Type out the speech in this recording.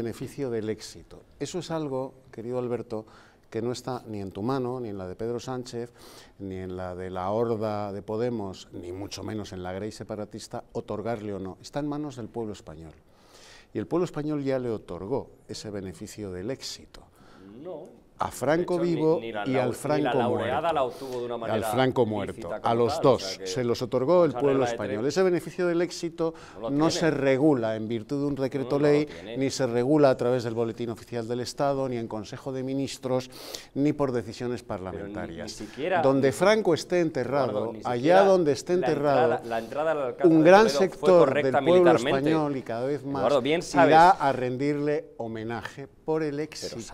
beneficio del éxito. Eso es algo, querido Alberto, que no está ni en tu mano, ni en la de Pedro Sánchez, ni en la de la horda de Podemos, ni mucho menos en la grey separatista, otorgarle o no. Está en manos del pueblo español. Y el pueblo español ya le otorgó ese beneficio del éxito. No, a Franco vivo y al Franco muerto. al Franco muerto, a los dos. se los otorgó el pueblo español. Ese beneficio del éxito no, se regula en virtud de un decreto ley, ni se regula a través del Boletín Oficial del Estado, ni en Consejo de Ministros, ni por decisiones parlamentarias. donde Franco esté enterrado, allá donde esté enterrado, un gran sector del pueblo español y cada vez más irá a rendirle homenaje por el éxito.